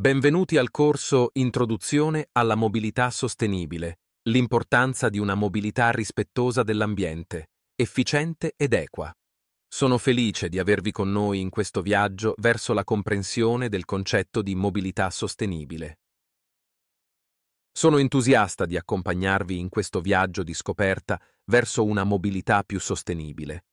Benvenuti al corso Introduzione alla mobilità sostenibile, l'importanza di una mobilità rispettosa dell'ambiente, efficiente ed equa. Sono felice di avervi con noi in questo viaggio verso la comprensione del concetto di mobilità sostenibile. Sono entusiasta di accompagnarvi in questo viaggio di scoperta verso una mobilità più sostenibile.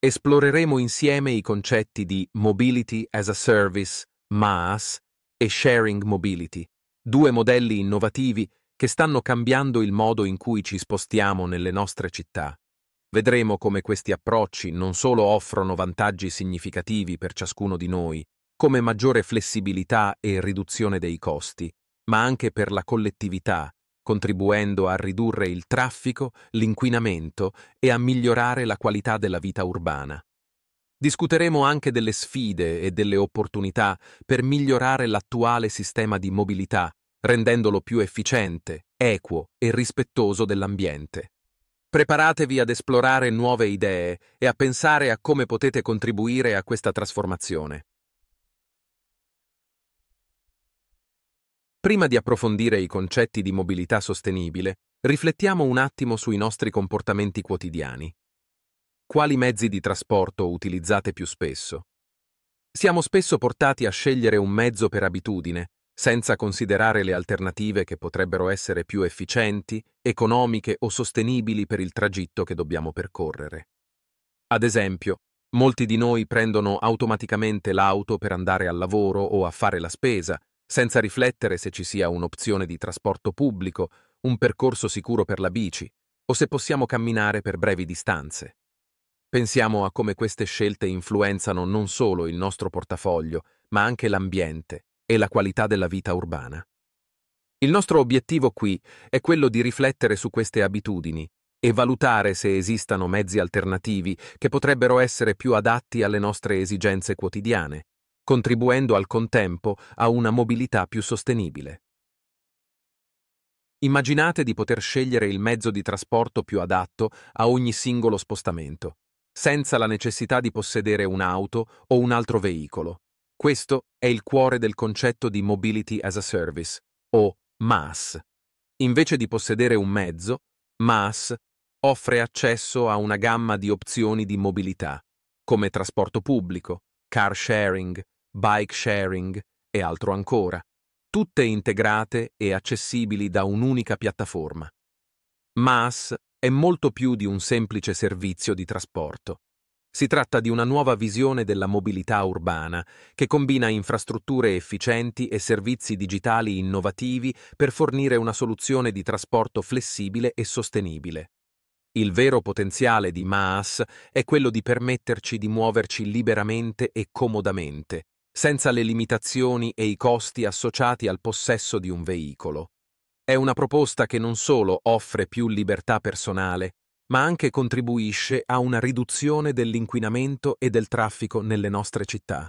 Esploreremo insieme i concetti di Mobility as a Service, MaaS, e Sharing Mobility, due modelli innovativi che stanno cambiando il modo in cui ci spostiamo nelle nostre città. Vedremo come questi approcci non solo offrono vantaggi significativi per ciascuno di noi, come maggiore flessibilità e riduzione dei costi, ma anche per la collettività, contribuendo a ridurre il traffico, l'inquinamento e a migliorare la qualità della vita urbana. Discuteremo anche delle sfide e delle opportunità per migliorare l'attuale sistema di mobilità, rendendolo più efficiente, equo e rispettoso dell'ambiente. Preparatevi ad esplorare nuove idee e a pensare a come potete contribuire a questa trasformazione. Prima di approfondire i concetti di mobilità sostenibile, riflettiamo un attimo sui nostri comportamenti quotidiani. Quali mezzi di trasporto utilizzate più spesso? Siamo spesso portati a scegliere un mezzo per abitudine, senza considerare le alternative che potrebbero essere più efficienti, economiche o sostenibili per il tragitto che dobbiamo percorrere. Ad esempio, molti di noi prendono automaticamente l'auto per andare al lavoro o a fare la spesa, senza riflettere se ci sia un'opzione di trasporto pubblico, un percorso sicuro per la bici, o se possiamo camminare per brevi distanze. Pensiamo a come queste scelte influenzano non solo il nostro portafoglio, ma anche l'ambiente e la qualità della vita urbana. Il nostro obiettivo qui è quello di riflettere su queste abitudini e valutare se esistano mezzi alternativi che potrebbero essere più adatti alle nostre esigenze quotidiane, contribuendo al contempo a una mobilità più sostenibile. Immaginate di poter scegliere il mezzo di trasporto più adatto a ogni singolo spostamento senza la necessità di possedere un'auto o un altro veicolo. Questo è il cuore del concetto di Mobility as a Service, o MAS. Invece di possedere un mezzo, MAS offre accesso a una gamma di opzioni di mobilità, come trasporto pubblico, car sharing, bike sharing e altro ancora, tutte integrate e accessibili da un'unica piattaforma. MAS è molto più di un semplice servizio di trasporto. Si tratta di una nuova visione della mobilità urbana che combina infrastrutture efficienti e servizi digitali innovativi per fornire una soluzione di trasporto flessibile e sostenibile. Il vero potenziale di Maas è quello di permetterci di muoverci liberamente e comodamente, senza le limitazioni e i costi associati al possesso di un veicolo. È una proposta che non solo offre più libertà personale, ma anche contribuisce a una riduzione dell'inquinamento e del traffico nelle nostre città.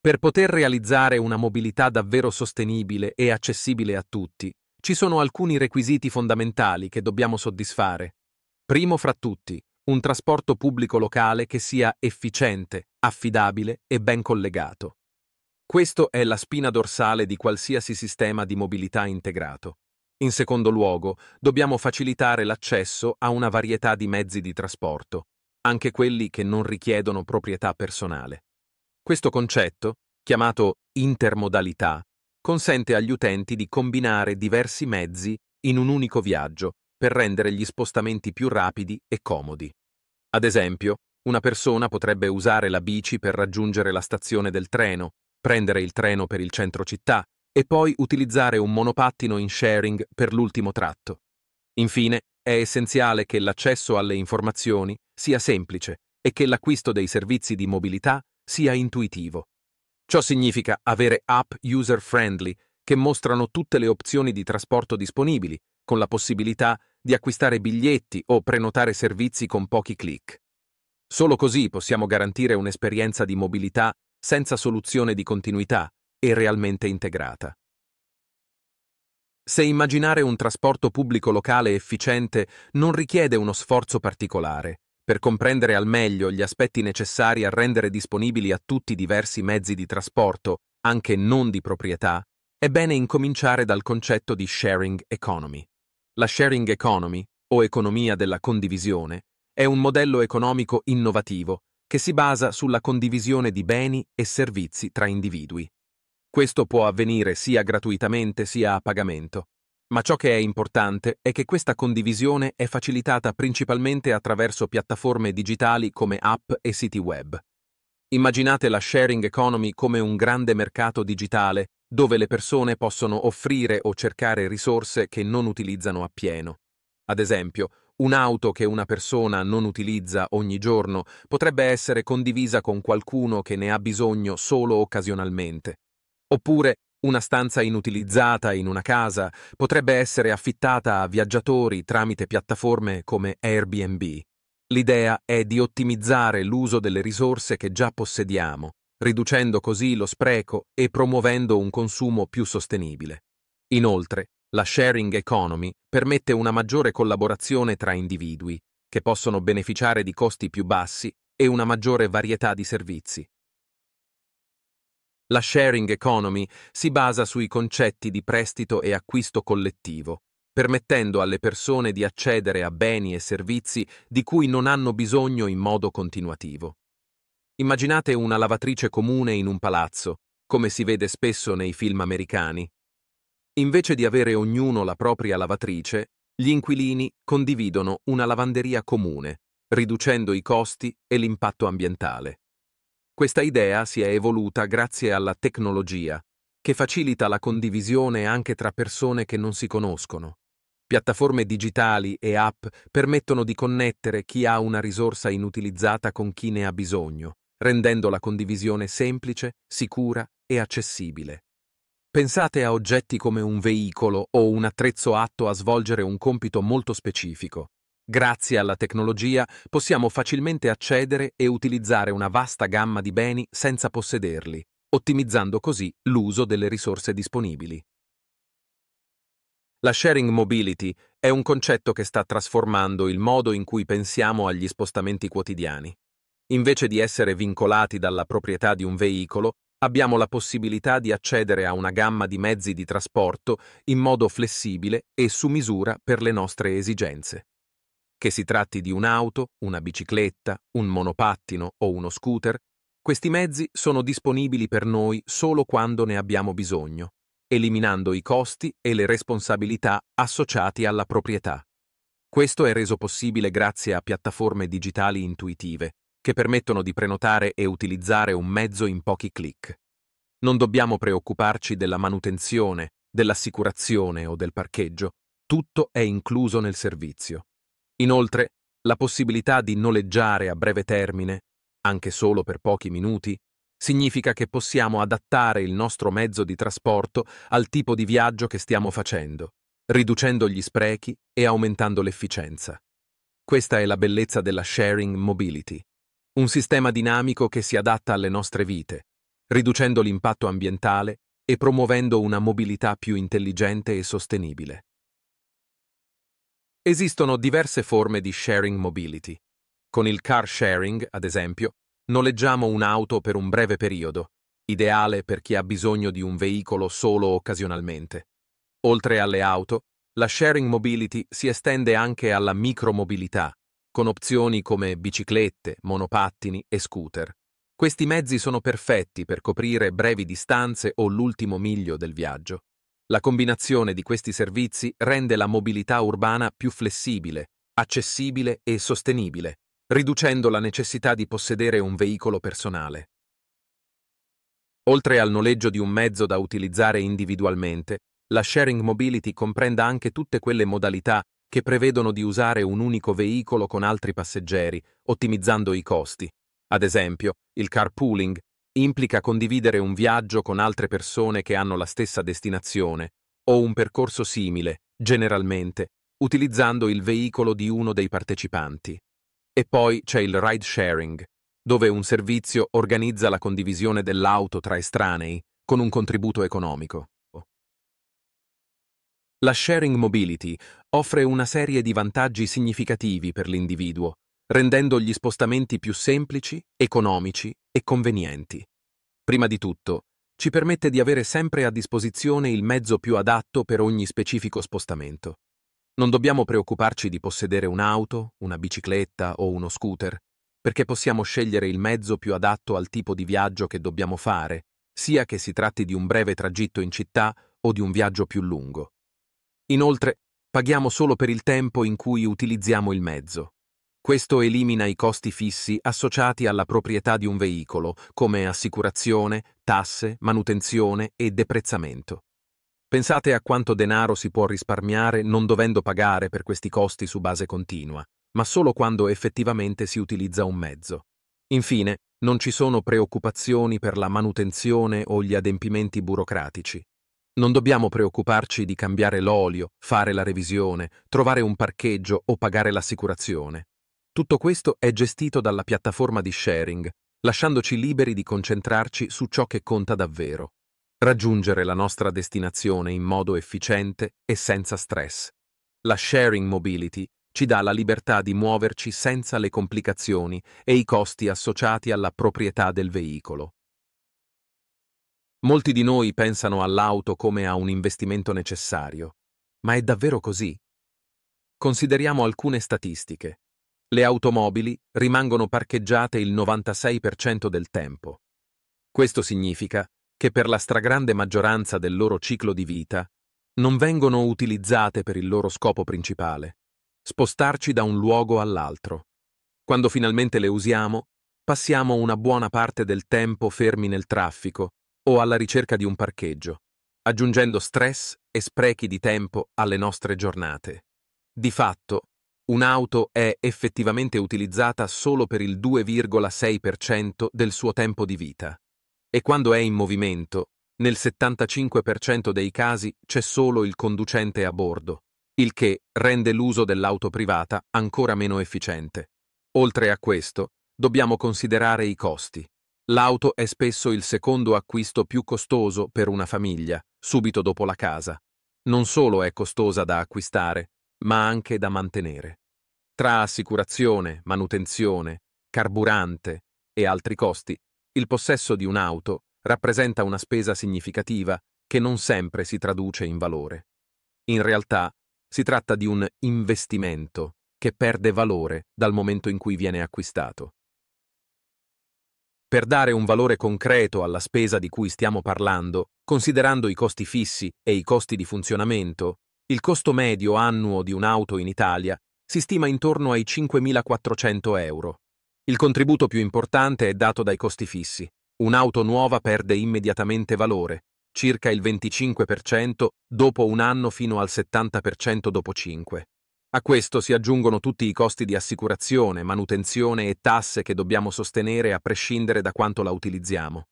Per poter realizzare una mobilità davvero sostenibile e accessibile a tutti, ci sono alcuni requisiti fondamentali che dobbiamo soddisfare. Primo fra tutti, un trasporto pubblico locale che sia efficiente, affidabile e ben collegato. Questo è la spina dorsale di qualsiasi sistema di mobilità integrato. In secondo luogo, dobbiamo facilitare l'accesso a una varietà di mezzi di trasporto, anche quelli che non richiedono proprietà personale. Questo concetto, chiamato intermodalità, consente agli utenti di combinare diversi mezzi in un unico viaggio per rendere gli spostamenti più rapidi e comodi. Ad esempio, una persona potrebbe usare la bici per raggiungere la stazione del treno prendere il treno per il centro città e poi utilizzare un monopattino in sharing per l'ultimo tratto. Infine, è essenziale che l'accesso alle informazioni sia semplice e che l'acquisto dei servizi di mobilità sia intuitivo. Ciò significa avere app user-friendly che mostrano tutte le opzioni di trasporto disponibili, con la possibilità di acquistare biglietti o prenotare servizi con pochi clic. Solo così possiamo garantire un'esperienza di mobilità senza soluzione di continuità e realmente integrata. Se immaginare un trasporto pubblico locale efficiente non richiede uno sforzo particolare, per comprendere al meglio gli aspetti necessari a rendere disponibili a tutti diversi mezzi di trasporto, anche non di proprietà, è bene incominciare dal concetto di sharing economy. La sharing economy, o economia della condivisione, è un modello economico innovativo che si basa sulla condivisione di beni e servizi tra individui. Questo può avvenire sia gratuitamente sia a pagamento, ma ciò che è importante è che questa condivisione è facilitata principalmente attraverso piattaforme digitali come app e siti web. Immaginate la sharing economy come un grande mercato digitale dove le persone possono offrire o cercare risorse che non utilizzano appieno. Ad esempio, Un'auto che una persona non utilizza ogni giorno potrebbe essere condivisa con qualcuno che ne ha bisogno solo occasionalmente. Oppure una stanza inutilizzata in una casa potrebbe essere affittata a viaggiatori tramite piattaforme come Airbnb. L'idea è di ottimizzare l'uso delle risorse che già possediamo, riducendo così lo spreco e promuovendo un consumo più sostenibile. Inoltre, la sharing economy permette una maggiore collaborazione tra individui, che possono beneficiare di costi più bassi e una maggiore varietà di servizi. La sharing economy si basa sui concetti di prestito e acquisto collettivo, permettendo alle persone di accedere a beni e servizi di cui non hanno bisogno in modo continuativo. Immaginate una lavatrice comune in un palazzo, come si vede spesso nei film americani, Invece di avere ognuno la propria lavatrice, gli inquilini condividono una lavanderia comune, riducendo i costi e l'impatto ambientale. Questa idea si è evoluta grazie alla tecnologia, che facilita la condivisione anche tra persone che non si conoscono. Piattaforme digitali e app permettono di connettere chi ha una risorsa inutilizzata con chi ne ha bisogno, rendendo la condivisione semplice, sicura e accessibile. Pensate a oggetti come un veicolo o un attrezzo atto a svolgere un compito molto specifico. Grazie alla tecnologia possiamo facilmente accedere e utilizzare una vasta gamma di beni senza possederli, ottimizzando così l'uso delle risorse disponibili. La sharing mobility è un concetto che sta trasformando il modo in cui pensiamo agli spostamenti quotidiani. Invece di essere vincolati dalla proprietà di un veicolo, abbiamo la possibilità di accedere a una gamma di mezzi di trasporto in modo flessibile e su misura per le nostre esigenze. Che si tratti di un'auto, una bicicletta, un monopattino o uno scooter, questi mezzi sono disponibili per noi solo quando ne abbiamo bisogno, eliminando i costi e le responsabilità associati alla proprietà. Questo è reso possibile grazie a piattaforme digitali intuitive, che permettono di prenotare e utilizzare un mezzo in pochi clic. Non dobbiamo preoccuparci della manutenzione, dell'assicurazione o del parcheggio, tutto è incluso nel servizio. Inoltre, la possibilità di noleggiare a breve termine, anche solo per pochi minuti, significa che possiamo adattare il nostro mezzo di trasporto al tipo di viaggio che stiamo facendo, riducendo gli sprechi e aumentando l'efficienza. Questa è la bellezza della sharing mobility un sistema dinamico che si adatta alle nostre vite, riducendo l'impatto ambientale e promuovendo una mobilità più intelligente e sostenibile. Esistono diverse forme di sharing mobility. Con il car sharing, ad esempio, noleggiamo un'auto per un breve periodo, ideale per chi ha bisogno di un veicolo solo occasionalmente. Oltre alle auto, la sharing mobility si estende anche alla micromobilità, con opzioni come biciclette, monopattini e scooter. Questi mezzi sono perfetti per coprire brevi distanze o l'ultimo miglio del viaggio. La combinazione di questi servizi rende la mobilità urbana più flessibile, accessibile e sostenibile, riducendo la necessità di possedere un veicolo personale. Oltre al noleggio di un mezzo da utilizzare individualmente, la sharing mobility comprende anche tutte quelle modalità che prevedono di usare un unico veicolo con altri passeggeri, ottimizzando i costi. Ad esempio, il carpooling implica condividere un viaggio con altre persone che hanno la stessa destinazione o un percorso simile, generalmente, utilizzando il veicolo di uno dei partecipanti. E poi c'è il ride sharing, dove un servizio organizza la condivisione dell'auto tra estranei con un contributo economico. La sharing mobility offre una serie di vantaggi significativi per l'individuo, rendendo gli spostamenti più semplici, economici e convenienti. Prima di tutto, ci permette di avere sempre a disposizione il mezzo più adatto per ogni specifico spostamento. Non dobbiamo preoccuparci di possedere un'auto, una bicicletta o uno scooter, perché possiamo scegliere il mezzo più adatto al tipo di viaggio che dobbiamo fare, sia che si tratti di un breve tragitto in città o di un viaggio più lungo. Inoltre, Paghiamo solo per il tempo in cui utilizziamo il mezzo. Questo elimina i costi fissi associati alla proprietà di un veicolo, come assicurazione, tasse, manutenzione e deprezzamento. Pensate a quanto denaro si può risparmiare non dovendo pagare per questi costi su base continua, ma solo quando effettivamente si utilizza un mezzo. Infine, non ci sono preoccupazioni per la manutenzione o gli adempimenti burocratici. Non dobbiamo preoccuparci di cambiare l'olio, fare la revisione, trovare un parcheggio o pagare l'assicurazione. Tutto questo è gestito dalla piattaforma di sharing, lasciandoci liberi di concentrarci su ciò che conta davvero. Raggiungere la nostra destinazione in modo efficiente e senza stress. La sharing mobility ci dà la libertà di muoverci senza le complicazioni e i costi associati alla proprietà del veicolo. Molti di noi pensano all'auto come a un investimento necessario, ma è davvero così? Consideriamo alcune statistiche. Le automobili rimangono parcheggiate il 96% del tempo. Questo significa che per la stragrande maggioranza del loro ciclo di vita non vengono utilizzate per il loro scopo principale, spostarci da un luogo all'altro. Quando finalmente le usiamo, passiamo una buona parte del tempo fermi nel traffico o alla ricerca di un parcheggio, aggiungendo stress e sprechi di tempo alle nostre giornate. Di fatto, un'auto è effettivamente utilizzata solo per il 2,6% del suo tempo di vita e quando è in movimento, nel 75% dei casi c'è solo il conducente a bordo, il che rende l'uso dell'auto privata ancora meno efficiente. Oltre a questo, dobbiamo considerare i costi. L'auto è spesso il secondo acquisto più costoso per una famiglia, subito dopo la casa. Non solo è costosa da acquistare, ma anche da mantenere. Tra assicurazione, manutenzione, carburante e altri costi, il possesso di un'auto rappresenta una spesa significativa che non sempre si traduce in valore. In realtà si tratta di un investimento che perde valore dal momento in cui viene acquistato. Per dare un valore concreto alla spesa di cui stiamo parlando, considerando i costi fissi e i costi di funzionamento, il costo medio annuo di un'auto in Italia si stima intorno ai 5.400 euro. Il contributo più importante è dato dai costi fissi. Un'auto nuova perde immediatamente valore, circa il 25% dopo un anno fino al 70% dopo 5. A questo si aggiungono tutti i costi di assicurazione, manutenzione e tasse che dobbiamo sostenere a prescindere da quanto la utilizziamo.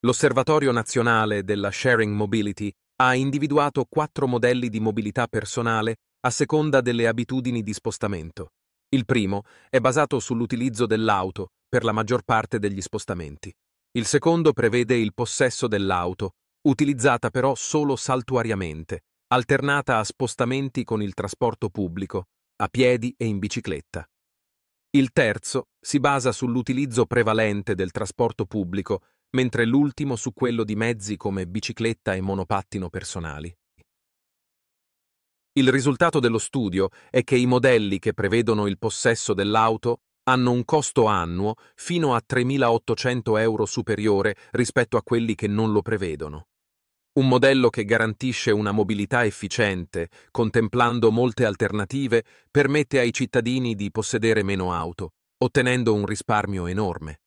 L'Osservatorio nazionale della Sharing Mobility ha individuato quattro modelli di mobilità personale a seconda delle abitudini di spostamento. Il primo è basato sull'utilizzo dell'auto per la maggior parte degli spostamenti. Il secondo prevede il possesso dell'auto, utilizzata però solo saltuariamente, alternata a spostamenti con il trasporto pubblico, a piedi e in bicicletta. Il terzo si basa sull'utilizzo prevalente del trasporto pubblico, mentre l'ultimo su quello di mezzi come bicicletta e monopattino personali. Il risultato dello studio è che i modelli che prevedono il possesso dell'auto hanno un costo annuo fino a 3.800 euro superiore rispetto a quelli che non lo prevedono. Un modello che garantisce una mobilità efficiente, contemplando molte alternative, permette ai cittadini di possedere meno auto, ottenendo un risparmio enorme.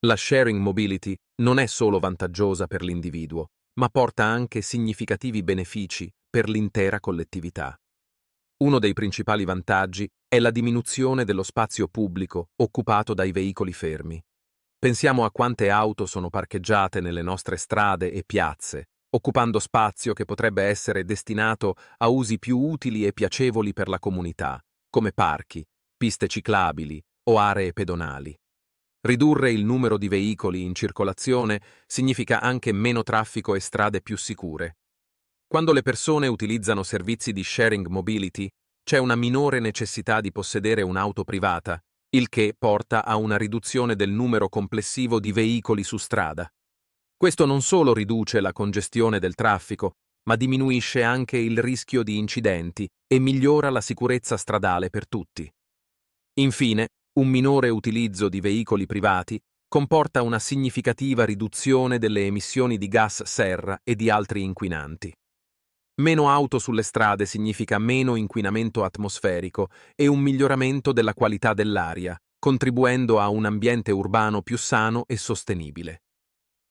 La sharing mobility non è solo vantaggiosa per l'individuo, ma porta anche significativi benefici per l'intera collettività. Uno dei principali vantaggi è la diminuzione dello spazio pubblico occupato dai veicoli fermi. Pensiamo a quante auto sono parcheggiate nelle nostre strade e piazze, occupando spazio che potrebbe essere destinato a usi più utili e piacevoli per la comunità, come parchi, piste ciclabili o aree pedonali. Ridurre il numero di veicoli in circolazione significa anche meno traffico e strade più sicure. Quando le persone utilizzano servizi di sharing mobility, c'è una minore necessità di possedere un'auto privata il che porta a una riduzione del numero complessivo di veicoli su strada. Questo non solo riduce la congestione del traffico, ma diminuisce anche il rischio di incidenti e migliora la sicurezza stradale per tutti. Infine, un minore utilizzo di veicoli privati comporta una significativa riduzione delle emissioni di gas serra e di altri inquinanti. Meno auto sulle strade significa meno inquinamento atmosferico e un miglioramento della qualità dell'aria, contribuendo a un ambiente urbano più sano e sostenibile.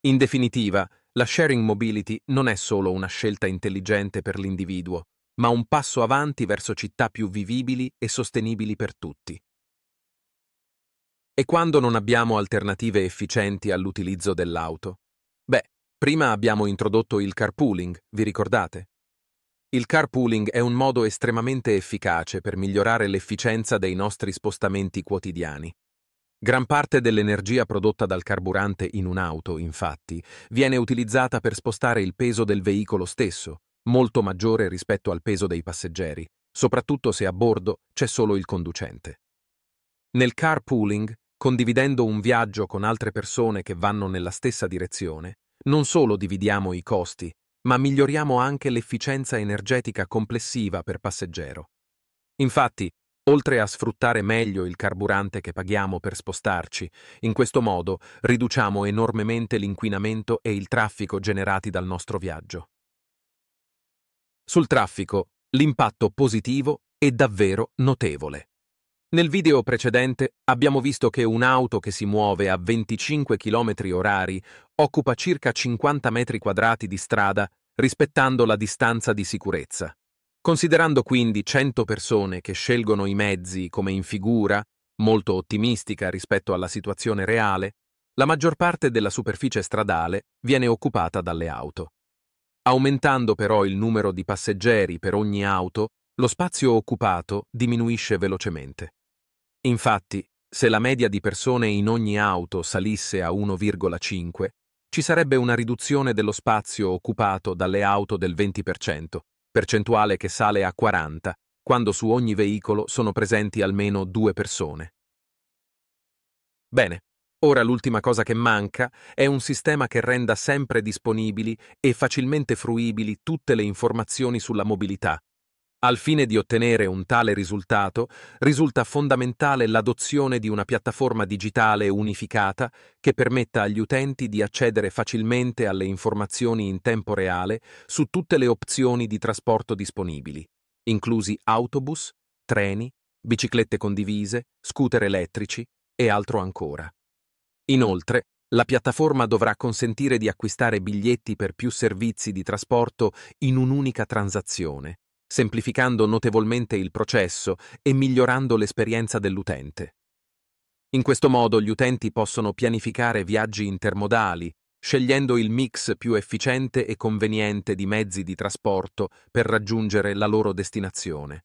In definitiva, la sharing mobility non è solo una scelta intelligente per l'individuo, ma un passo avanti verso città più vivibili e sostenibili per tutti. E quando non abbiamo alternative efficienti all'utilizzo dell'auto? Beh, prima abbiamo introdotto il carpooling, vi ricordate? Il carpooling è un modo estremamente efficace per migliorare l'efficienza dei nostri spostamenti quotidiani. Gran parte dell'energia prodotta dal carburante in un'auto, infatti, viene utilizzata per spostare il peso del veicolo stesso, molto maggiore rispetto al peso dei passeggeri, soprattutto se a bordo c'è solo il conducente. Nel carpooling, condividendo un viaggio con altre persone che vanno nella stessa direzione, non solo dividiamo i costi, ma miglioriamo anche l'efficienza energetica complessiva per passeggero. Infatti, oltre a sfruttare meglio il carburante che paghiamo per spostarci, in questo modo riduciamo enormemente l'inquinamento e il traffico generati dal nostro viaggio. Sul traffico, l'impatto positivo è davvero notevole. Nel video precedente abbiamo visto che un'auto che si muove a 25 km orari occupa circa 50 metri quadrati di strada rispettando la distanza di sicurezza. Considerando quindi 100 persone che scelgono i mezzi come in figura, molto ottimistica rispetto alla situazione reale, la maggior parte della superficie stradale viene occupata dalle auto. Aumentando però il numero di passeggeri per ogni auto, lo spazio occupato diminuisce velocemente. Infatti, se la media di persone in ogni auto salisse a 1,5, ci sarebbe una riduzione dello spazio occupato dalle auto del 20%, percentuale che sale a 40, quando su ogni veicolo sono presenti almeno due persone. Bene, ora l'ultima cosa che manca è un sistema che renda sempre disponibili e facilmente fruibili tutte le informazioni sulla mobilità, al fine di ottenere un tale risultato, risulta fondamentale l'adozione di una piattaforma digitale unificata che permetta agli utenti di accedere facilmente alle informazioni in tempo reale su tutte le opzioni di trasporto disponibili, inclusi autobus, treni, biciclette condivise, scooter elettrici e altro ancora. Inoltre, la piattaforma dovrà consentire di acquistare biglietti per più servizi di trasporto in un'unica transazione semplificando notevolmente il processo e migliorando l'esperienza dell'utente. In questo modo gli utenti possono pianificare viaggi intermodali, scegliendo il mix più efficiente e conveniente di mezzi di trasporto per raggiungere la loro destinazione.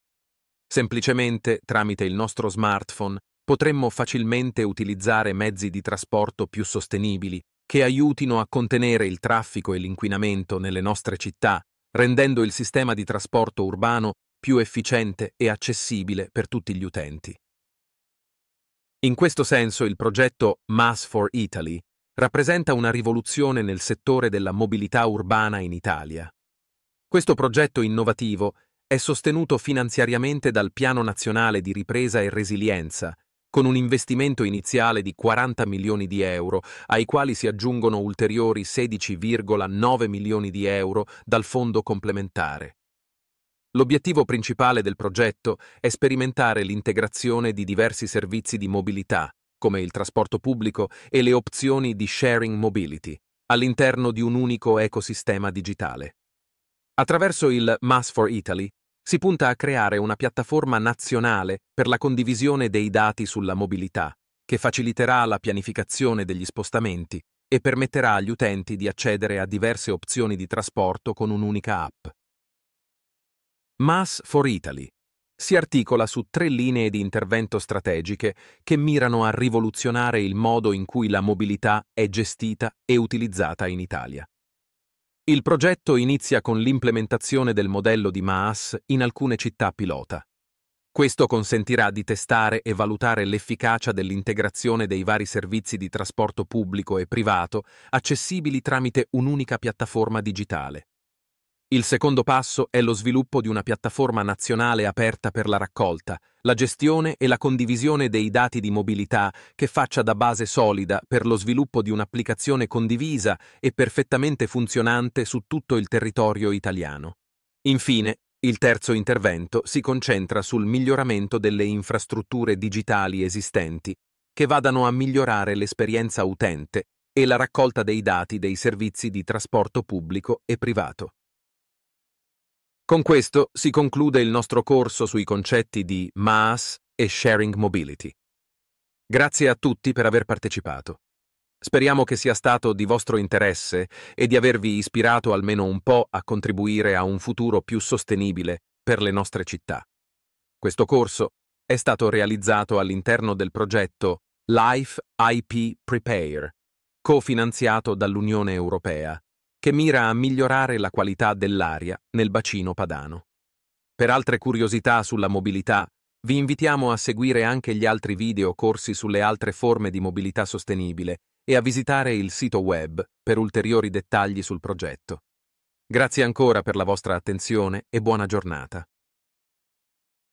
Semplicemente, tramite il nostro smartphone, potremmo facilmente utilizzare mezzi di trasporto più sostenibili, che aiutino a contenere il traffico e l'inquinamento nelle nostre città rendendo il sistema di trasporto urbano più efficiente e accessibile per tutti gli utenti. In questo senso il progetto Mass for Italy rappresenta una rivoluzione nel settore della mobilità urbana in Italia. Questo progetto innovativo è sostenuto finanziariamente dal Piano Nazionale di Ripresa e Resilienza, con un investimento iniziale di 40 milioni di euro, ai quali si aggiungono ulteriori 16,9 milioni di euro dal fondo complementare. L'obiettivo principale del progetto è sperimentare l'integrazione di diversi servizi di mobilità, come il trasporto pubblico e le opzioni di sharing mobility, all'interno di un unico ecosistema digitale. Attraverso il Mass for Italy, si punta a creare una piattaforma nazionale per la condivisione dei dati sulla mobilità, che faciliterà la pianificazione degli spostamenti e permetterà agli utenti di accedere a diverse opzioni di trasporto con un'unica app. Mass for Italy si articola su tre linee di intervento strategiche che mirano a rivoluzionare il modo in cui la mobilità è gestita e utilizzata in Italia. Il progetto inizia con l'implementazione del modello di Maas in alcune città pilota. Questo consentirà di testare e valutare l'efficacia dell'integrazione dei vari servizi di trasporto pubblico e privato accessibili tramite un'unica piattaforma digitale. Il secondo passo è lo sviluppo di una piattaforma nazionale aperta per la raccolta, la gestione e la condivisione dei dati di mobilità che faccia da base solida per lo sviluppo di un'applicazione condivisa e perfettamente funzionante su tutto il territorio italiano. Infine, il terzo intervento si concentra sul miglioramento delle infrastrutture digitali esistenti, che vadano a migliorare l'esperienza utente e la raccolta dei dati dei servizi di trasporto pubblico e privato. Con questo si conclude il nostro corso sui concetti di MAS e Sharing Mobility. Grazie a tutti per aver partecipato. Speriamo che sia stato di vostro interesse e di avervi ispirato almeno un po' a contribuire a un futuro più sostenibile per le nostre città. Questo corso è stato realizzato all'interno del progetto Life IP Prepare, cofinanziato dall'Unione Europea che mira a migliorare la qualità dell'aria nel bacino padano. Per altre curiosità sulla mobilità, vi invitiamo a seguire anche gli altri video corsi sulle altre forme di mobilità sostenibile e a visitare il sito web per ulteriori dettagli sul progetto. Grazie ancora per la vostra attenzione e buona giornata.